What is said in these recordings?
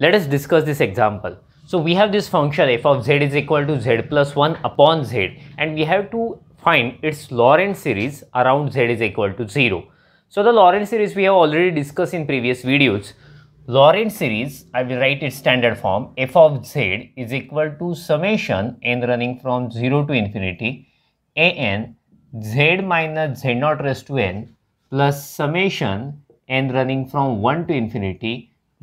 Let us discuss this example. So we have this function f of z is equal to z plus 1 upon z and we have to find its Lorentz series around z is equal to 0. So the Lorentz series we have already discussed in previous videos. Lorentz series, I will write its standard form f of z is equal to summation n running from 0 to infinity a n z minus z naught raised to n plus summation n running from 1 to infinity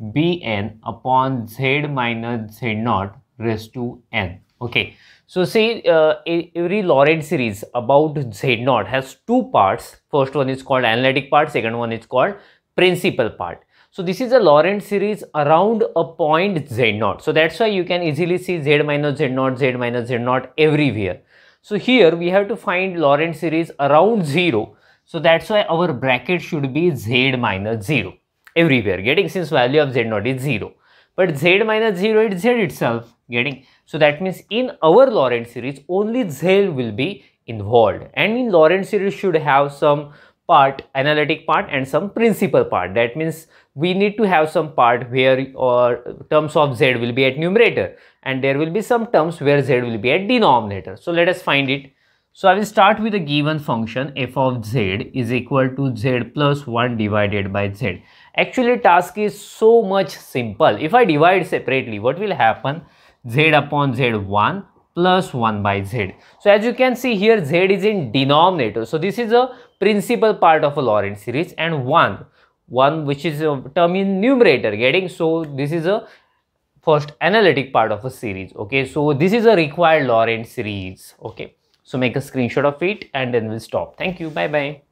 bn upon z minus z naught raised to n. Okay, so see uh, every Laurent series about z naught has two parts. First one is called analytic part, second one is called principal part. So this is a Laurent series around a point z naught. So that's why you can easily see z minus z naught, z minus z naught everywhere. So here we have to find Laurent series around 0. So that's why our bracket should be z minus 0 everywhere getting since value of z naught is 0 but z minus 0 is z itself getting so that means in our Lorentz series only z will be involved and in Lorentz series should have some part analytic part and some principal part that means we need to have some part where or terms of z will be at numerator and there will be some terms where z will be at denominator so let us find it so I will start with a given function f of z is equal to z plus 1 divided by z. Actually task is so much simple. If I divide separately, what will happen? z upon z1 plus 1 by z. So as you can see here z is in denominator. So this is a principal part of a Lorentz series and 1 1 which is a term in numerator getting so this is a first analytic part of a series okay so this is a required Lorentz series okay so make a screenshot of it and then we'll stop. Thank you. Bye bye.